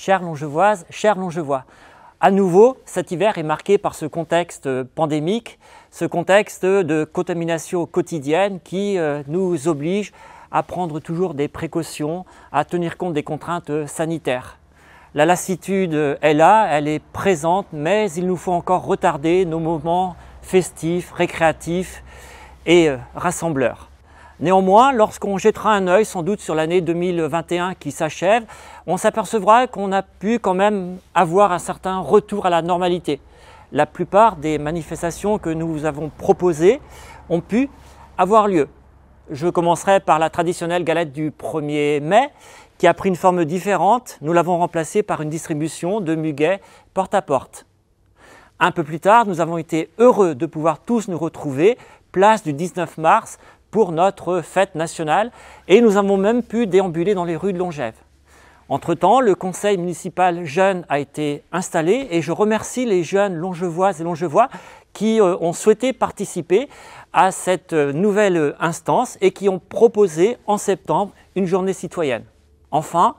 chère Longevoise, chers Longevois. À nouveau, cet hiver est marqué par ce contexte euh, pandémique, ce contexte de contamination quotidienne qui euh, nous oblige à prendre toujours des précautions, à tenir compte des contraintes euh, sanitaires. La lassitude est là, elle est présente, mais il nous faut encore retarder nos moments festifs, récréatifs et rassembleurs. Néanmoins, lorsqu'on jettera un œil sans doute sur l'année 2021 qui s'achève, on s'apercevra qu'on a pu quand même avoir un certain retour à la normalité. La plupart des manifestations que nous avons proposées ont pu avoir lieu. Je commencerai par la traditionnelle galette du 1er mai qui a pris une forme différente. Nous l'avons remplacée par une distribution de muguet porte à porte. Un peu plus tard, nous avons été heureux de pouvoir tous nous retrouver, place du 19 mars, pour notre fête nationale et nous avons même pu déambuler dans les rues de Longève. Entre-temps, le conseil municipal jeune a été installé et je remercie les jeunes longevoises et longevois qui euh, ont souhaité participer à cette euh, nouvelle instance et qui ont proposé en septembre une journée citoyenne. Enfin,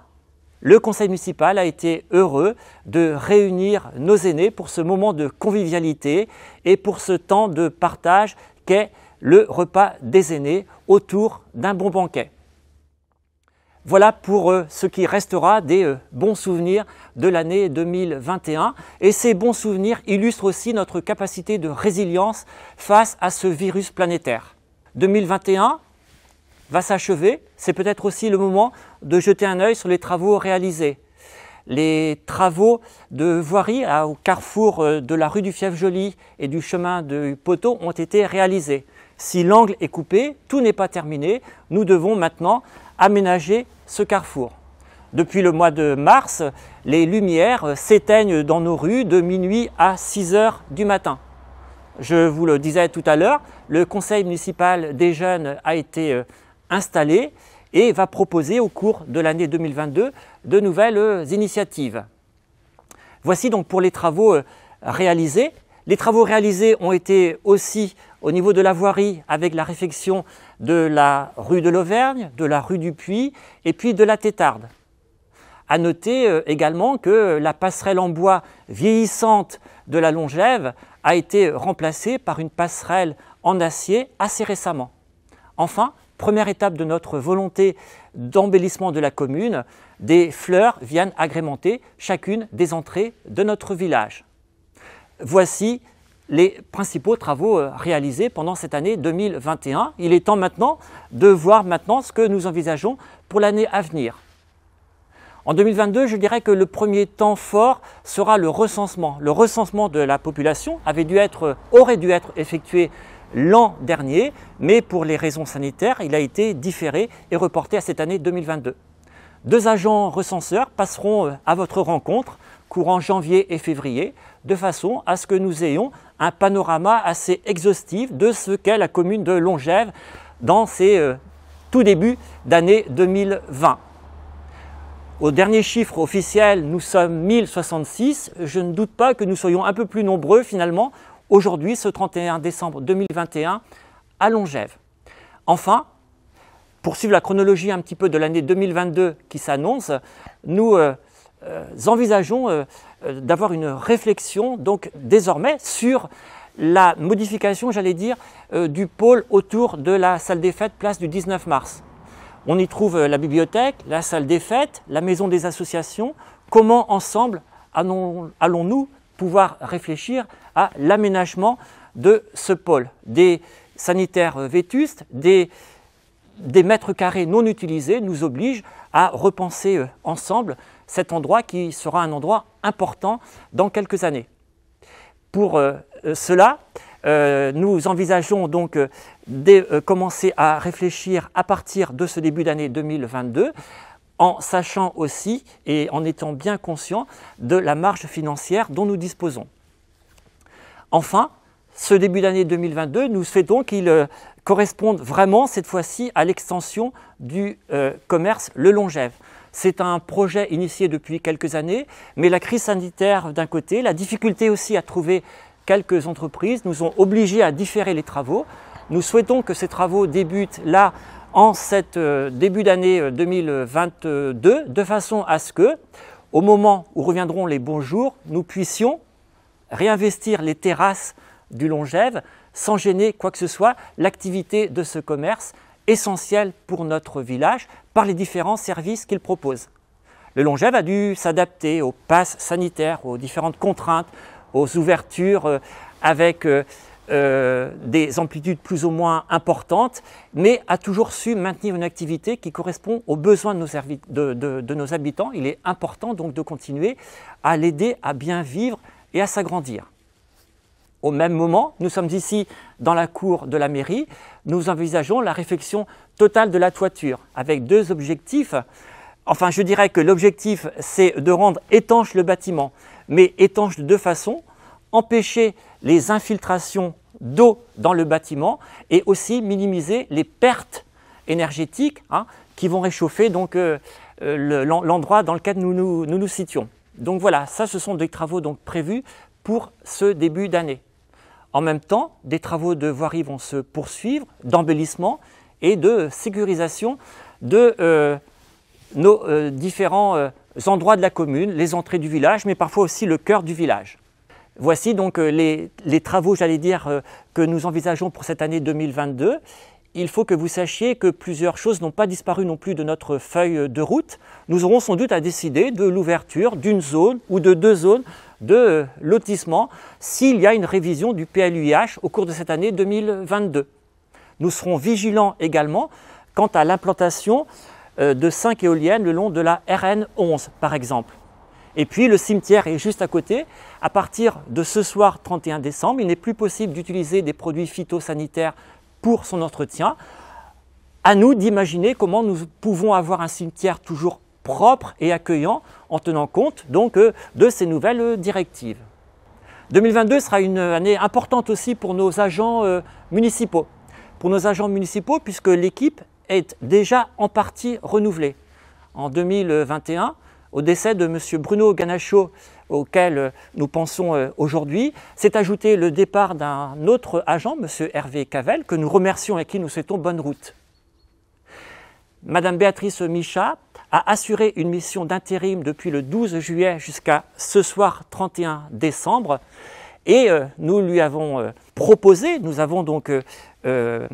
le conseil municipal a été heureux de réunir nos aînés pour ce moment de convivialité et pour ce temps de partage qu'est le repas des aînés autour d'un bon banquet. Voilà pour euh, ce qui restera des euh, bons souvenirs de l'année 2021. Et ces bons souvenirs illustrent aussi notre capacité de résilience face à ce virus planétaire. 2021 va s'achever. C'est peut-être aussi le moment de jeter un œil sur les travaux réalisés. Les travaux de voirie au carrefour euh, de la rue du Fief-Joli et du chemin du Poteau ont été réalisés. Si l'angle est coupé, tout n'est pas terminé. Nous devons maintenant aménager ce carrefour. Depuis le mois de mars, les lumières s'éteignent dans nos rues de minuit à 6 heures du matin. Je vous le disais tout à l'heure, le conseil municipal des jeunes a été euh, installé et va proposer au cours de l'année 2022 de nouvelles initiatives. Voici donc pour les travaux euh, réalisés. Les travaux réalisés ont été aussi au niveau de la voirie avec la réfection de la rue de l'Auvergne, de la rue du Puy et puis de la Tétarde. À noter euh, également que la passerelle en bois vieillissante de la Longève a été remplacée par une passerelle en acier assez récemment. Enfin, première étape de notre volonté d'embellissement de la commune, des fleurs viennent agrémenter chacune des entrées de notre village voici les principaux travaux euh, réalisés pendant cette année 2021. Il est temps maintenant de voir maintenant ce que nous envisageons pour l'année à venir. En 2022, je dirais que le premier temps fort sera le recensement. Le recensement de la population avait dû être, aurait dû être effectué l'an dernier, mais pour les raisons sanitaires, il a été différé et reporté à cette année 2022. Deux agents recenseurs passeront euh, à votre rencontre courant janvier et février de façon à ce que nous ayons un panorama assez exhaustif de ce qu'est la commune de Longève dans ses euh, tout débuts d'année 2020. Au dernier chiffre officiel, nous sommes 1066. Je ne doute pas que nous soyons un peu plus nombreux finalement aujourd'hui, ce 31 décembre 2021, à Longève. Enfin, pour suivre la chronologie un petit peu de l'année 2022 qui s'annonce, nous euh, euh, envisageons euh, d'avoir une réflexion donc désormais sur la modification, j'allais dire, euh, du pôle autour de la salle des fêtes, place du 19 mars. On y trouve euh, la bibliothèque, la salle des fêtes, la maison des associations. Comment ensemble allons-nous pouvoir réfléchir à l'aménagement de ce pôle Des sanitaires vétustes, des, des mètres carrés non utilisés nous obligent à repenser ensemble cet endroit qui sera un endroit important dans quelques années. Pour euh, euh, cela, euh, nous envisageons donc de commencer à réfléchir à partir de ce début d'année 2022 en sachant aussi et en étant bien conscient de la marge financière dont nous disposons. Enfin, ce début d'année 2022, nous donc qu'il corresponde vraiment cette fois-ci à l'extension du commerce le longève. C'est un projet initié depuis quelques années, mais la crise sanitaire d'un côté, la difficulté aussi à trouver quelques entreprises nous ont obligés à différer les travaux. Nous souhaitons que ces travaux débutent là en cette euh, début d'année 2022 euh, de façon à ce que, au moment où reviendront les bons jours, nous puissions réinvestir les terrasses du Longève sans gêner quoi que ce soit l'activité de ce commerce essentiel pour notre village par les différents services qu'il propose. Le Longev a dû s'adapter aux passes sanitaires, aux différentes contraintes, aux ouvertures euh, avec euh, euh, des amplitudes plus ou moins importantes, mais a toujours su maintenir une activité qui correspond aux besoins de nos habitants. Il est important donc de continuer à l'aider à bien vivre et à s'agrandir au même moment, nous sommes ici dans la cour de la mairie, nous envisageons la réfection totale de la toiture avec deux objectifs. Enfin, je dirais que l'objectif, c'est de rendre étanche le bâtiment, mais étanche de deux façons, empêcher les infiltrations d'eau dans le bâtiment et aussi minimiser les pertes énergétiques hein, qui vont réchauffer donc euh, euh, l'endroit dans lequel nous nous, nous situons. Donc voilà, ça ce sont des travaux donc prévus pour ce début d'année. En même temps, des travaux de voirie vont se poursuivre, d'embellissement et de sécurisation de euh, nos euh, différents euh, endroits de la commune, les entrées du village, mais parfois aussi le cœur du village. Voici donc les, les travaux, j'allais dire, que nous envisageons pour cette année 2022. Il faut que vous sachiez que plusieurs choses n'ont pas disparu non plus de notre feuille de route. Nous aurons sans doute à décider de l'ouverture d'une zone ou de deux zones de lotissement s'il y a une révision du PLUIH au cours de cette année 2022. Nous serons vigilants également quant à l'implantation euh, de 5 éoliennes le long de la RN11 par exemple. Et puis le cimetière est juste à côté. À partir de ce soir 31 décembre, il n'est plus possible d'utiliser des produits phytosanitaires pour son entretien. À nous d'imaginer comment nous pouvons avoir un cimetière toujours propre et accueillant en tenant compte donc euh, de ces nouvelles euh, directives. 2022 sera une euh, année importante aussi pour nos agents municipaux. Pour nos agents municipaux puisque l'équipe est déjà en partie renouvelée. En 2021, au décès de M. Bruno Ganacho, auquel nous pensons aujourd'hui, s'est ajouté le départ d'un autre agent, M. Hervé Cavel, que nous remercions et à qui nous souhaitons bonne route. Madame Béatrice Michat, a assuré une mission d'intérim depuis le 12 juillet jusqu'à ce soir 31 décembre. Et euh, nous lui avons euh, proposé, nous avons donc euh,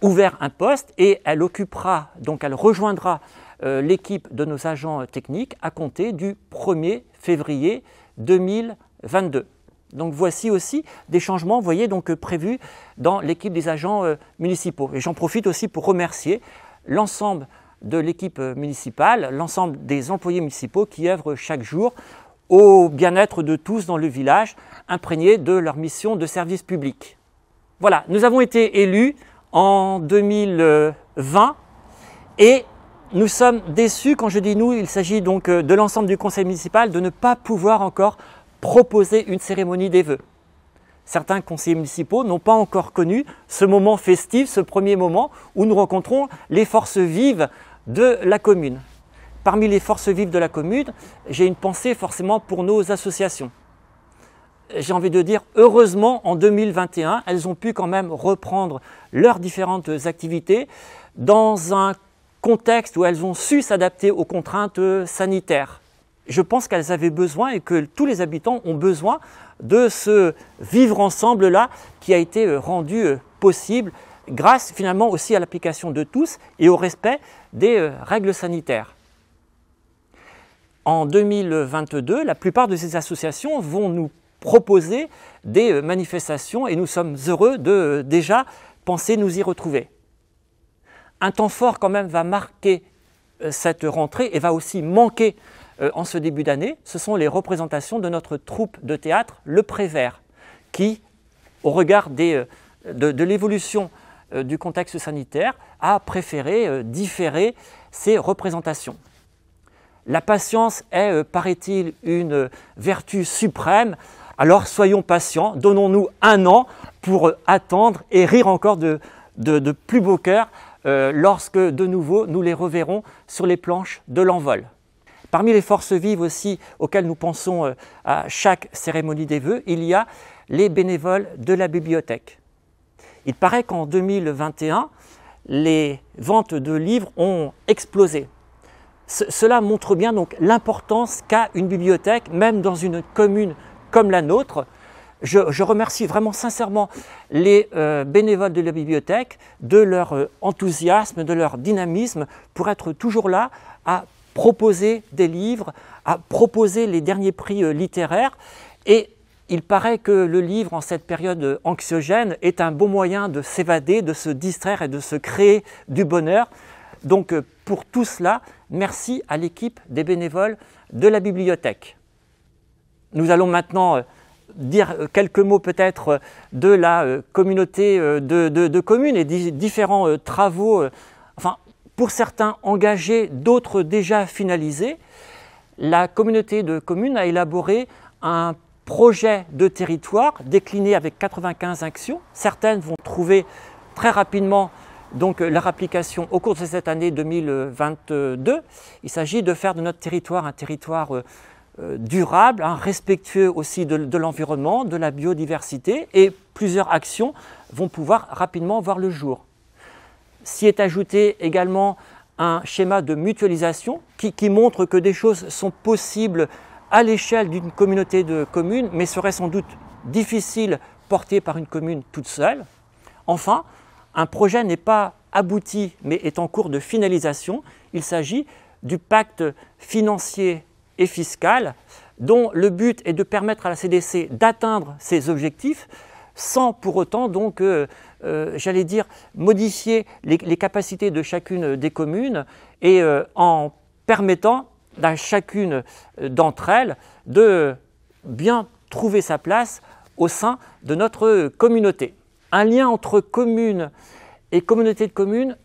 ouvert un poste et elle occupera, donc elle rejoindra l'équipe de nos agents techniques à compter du 1er février 2022. Donc voici aussi des changements, voyez, donc prévus dans l'équipe des agents municipaux. Et j'en profite aussi pour remercier l'ensemble de l'équipe municipale, l'ensemble des employés municipaux qui œuvrent chaque jour au bien-être de tous dans le village, imprégnés de leur mission de service public. Voilà, nous avons été élus en 2020 et nous sommes déçus, quand je dis nous, il s'agit donc euh, de l'ensemble du conseil municipal, de ne pas pouvoir encore proposer une cérémonie des vœux certains conseillers municipaux n'ont pas encore connu ce moment festif, ce premier moment où nous rencontrons les forces vives de la commune. Parmi les forces vives de la commune, j'ai une pensée forcément pour nos associations. J'ai envie de dire, heureusement, en 2021, elles ont pu quand même reprendre leurs différentes activités dans un contexte où elles ont su s'adapter aux contraintes sanitaires je pense qu'elles avaient besoin et que tous les habitants ont besoin de ce vivre ensemble-là qui a été euh, rendu euh, possible grâce finalement aussi à l'application de tous et au respect des euh, règles sanitaires. En 2022, la plupart de ces associations vont nous proposer des manifestations et nous sommes heureux de déjà penser nous y retrouver. Un temps fort quand même va marquer cette rentrée et va aussi manquer euh, en ce début d'année, ce sont les représentations de notre troupe de théâtre, le Prévert, qui, au regard euh, de, l'évolution euh, du contexte sanitaire, a préféré différer ces représentations. La patience est, paraît-il, une vertu suprême. Alors soyons patients, donnons-nous un an pour attendre et rire encore de, plus beau cœur lorsque de nouveau nous les reverrons sur les planches de l'envol. Parmi les forces vives aussi auxquelles nous pensons euh, à chaque cérémonie des vœux, il y a les bénévoles de la bibliothèque. Il paraît qu'en 2021, les ventes de livres ont explosé. cela montre bien donc l'importance qu'a une bibliothèque, même dans une commune comme la nôtre. Je, remercie vraiment sincèrement les euh, bénévoles de la bibliothèque de leur euh, enthousiasme, de leur dynamisme pour être toujours là à proposer des livres, à proposer les derniers prix euh, littéraires. Et il paraît que le livre, en cette période euh, anxiogène, est un bon moyen de s'évader, de se distraire et de se créer du bonheur. Donc euh, pour tout cela, merci à l'équipe des bénévoles de la bibliothèque. Nous allons maintenant dire quelques mots peut-être de la communauté de, communes et différents travaux pour certains engagés, d'autres déjà finalisés, la communauté de communes a élaboré un projet de territoire décliné avec 95 actions. Certaines vont trouver très rapidement donc euh, leur application au cours de cette année 2022. Il s'agit de faire de notre territoire un territoire euh, euh, durable, hein, respectueux aussi de l'environnement, de la biodiversité, et plusieurs actions vont pouvoir rapidement voir le jour. S'y est ajouté également un schéma de mutualisation qui, montre que des choses sont possibles à l'échelle d'une communauté de communes, mais seraient sans doute difficile portées par une commune toute seule. Enfin, un projet n'est pas abouti, mais est en cours de finalisation. Il s'agit du pacte financier et fiscal, dont le but est de permettre à la CDC d'atteindre ses objectifs, sans pour autant donc euh, euh, j'allais dire, modifier les, capacités de chacune des communes et euh, en permettant à chacune d'entre elles de bien trouver sa place au sein de notre communauté. Un lien entre communes et communauté de communes,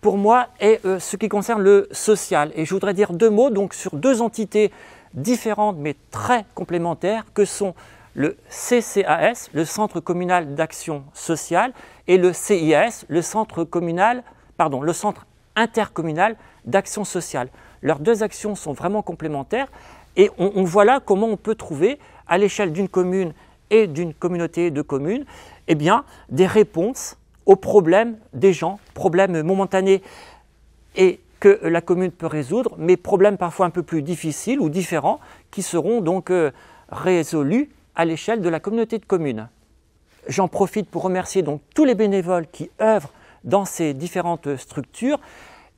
pour moi, est euh, ce qui concerne le social. Et je voudrais dire deux mots donc, sur deux entités différentes mais très complémentaires que sont le CCAS, le Centre communal d'action sociale, et le CIS, le Centre communal, pardon, le Centre intercommunal d'action sociale. Leurs deux actions sont vraiment complémentaires et on, voit là comment on peut trouver à l'échelle d'une commune et d'une communauté de communes, eh bien, des réponses aux problèmes des gens, problèmes momentanés et que la commune peut résoudre, mais problèmes parfois un peu plus difficiles ou différents qui seront donc euh, résolus à l'échelle de la communauté de communes. J'en profite pour remercier donc tous les bénévoles qui œuvrent dans ces différentes structures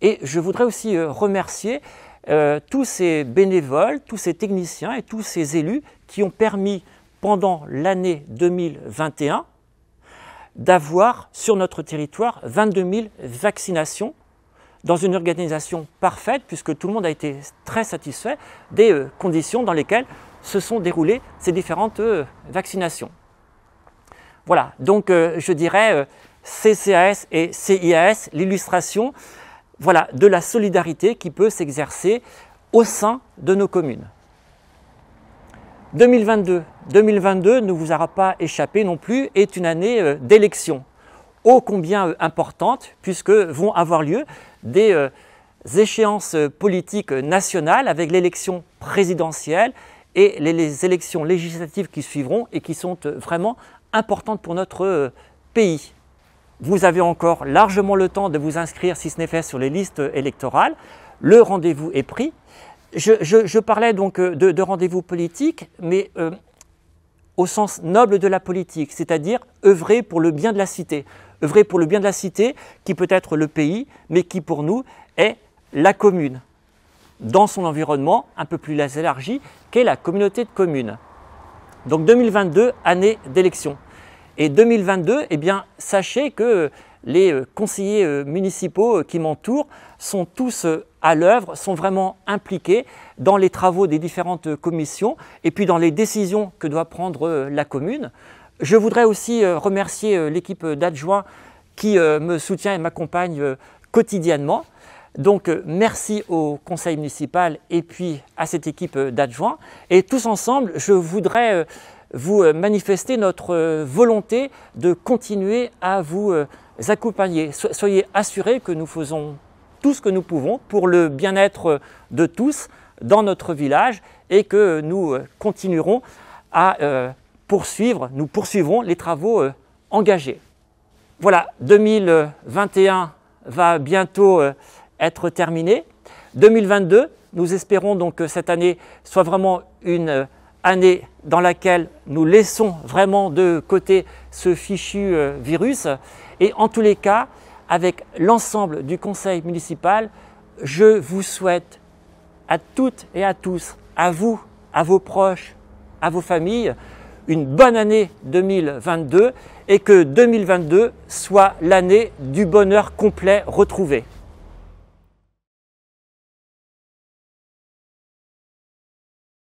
et je voudrais aussi euh, remercier euh, tous ces bénévoles, tous ces techniciens et tous ces élus qui ont permis pendant l'année 2021 d'avoir sur notre territoire 22 000 vaccinations dans une organisation parfaite puisque tout le monde a été très satisfait des euh, conditions dans lesquelles se sont déroulées ces différentes euh, vaccinations. Voilà, donc euh, je dirais euh, CCAS et CIAS, l'illustration voilà, de la solidarité qui peut s'exercer au sein de nos communes. 2022. 2022 ne vous aura pas échappé non plus, est une année d'élections ô combien importante, puisque vont avoir lieu des échéances politiques nationales avec l'élection présidentielle et les, élections législatives qui suivront et qui sont euh, vraiment importantes pour notre euh, pays. Vous avez encore largement le temps de vous inscrire, si ce n'est fait, sur les listes euh, électorales. Le rendez-vous est pris. Je, parlais donc de, rendez-vous politique, mais au sens noble de la politique, c'est-à-dire œuvrer pour le bien de la cité. œuvrer pour le bien de la cité, qui peut être le pays, mais qui pour nous est la commune dans son environnement un peu plus élargi qu'est la communauté de communes. Donc 2022, année d'élection. Et 2022, eh bien, sachez que les euh, conseillers euh, municipaux euh, qui m'entourent sont tous à l'œuvre, sont vraiment impliqués dans les travaux des différentes commissions et puis dans les décisions que doit prendre la commune. Je voudrais aussi remercier l'équipe d'adjoints qui me soutient et m'accompagne quotidiennement. Donc euh, merci au conseil municipal et puis à cette équipe euh, d'adjoints. Et tous ensemble, je voudrais euh, vous manifester notre volonté de continuer à vous accompagner. Soyez assurés que nous faisons tout ce que nous pouvons pour le bien-être de tous dans notre village et que nous continuerons à poursuivre, nous poursuivrons les travaux engagés. Voilà, 2021 va bientôt être terminée. 2022, nous espérons donc que cette année soit vraiment une euh, année dans laquelle nous laissons vraiment de côté ce fichu euh, virus. Et en tous les cas, avec l'ensemble du conseil municipal, je vous souhaite à toutes et à tous, à vous, à vos proches, à vos familles, une bonne année 2022 et que 2022 soit l'année du bonheur complet retrouvé.